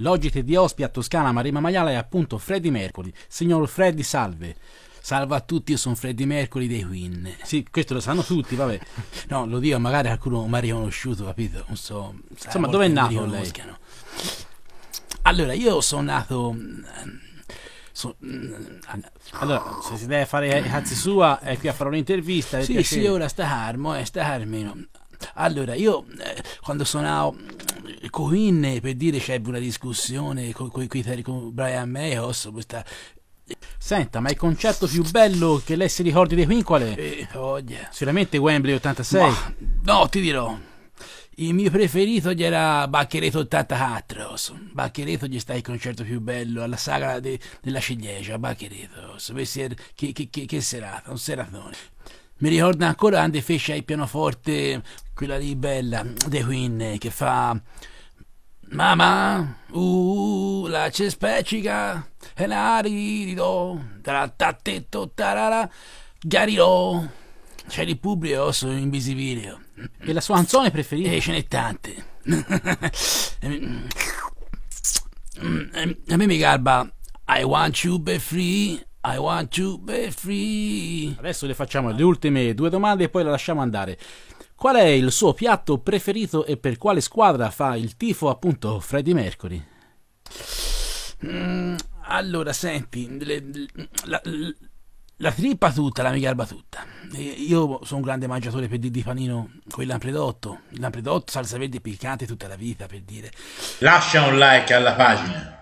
L'ogite di Ospia, Toscana, Maremma Maiala è appunto Freddy Mercury. Signor Freddy, salve. Salve a tutti, io sono Freddy Mercury dei Queen. Sì, questo lo sanno tutti, vabbè. No, lo dico, magari qualcuno mi ha riconosciuto, capito? Non so. Insomma, dove è nato lei? Allora, io sono nato... Mm, so, mm, allora, se si deve fare cazzi sua, è qui a fare un'intervista. Sì, piacere. sì, ora sta armo, eh, sta armeno. Allora, io eh, quando nato. Queen per dire c'è una discussione con, con, con Brian May questa Senta, ma il concerto più bello che lei si ricordi di Queen qual è? Eh, oh yeah. Sicuramente Wembley 86. Ma, no, ti dirò. Il mio preferito gli era Baccheretto 84. Baccheretto gli sta il concerto più bello alla sagra de, della ciliegia. Baccheretto. Che, che, che, che serata, un seratone. Mi ricorda ancora quando fece il pianoforte quella lì bella, The Queen, che fa... Mamma, uh, la cespecica, e la narido, trattattetto, tarara, garirò, c'è il pubblico osso invisibilio. E la sua canzone preferita? E eh, ce n'è tante. A me mi garba I want you be free, I want you be free. Adesso le facciamo le ultime due domande e poi la lasciamo andare. Qual è il suo piatto preferito e per quale squadra fa il tifo appunto Freddy Mercury? Mm, allora, senti, le, la, la, la trippa tutta, la mi garba tutta. Io sono un grande mangiatore per dire di panino con il lampredotto. Il lampredotto, salsa verde piccante tutta la vita, per dire. Lascia un like alla pagina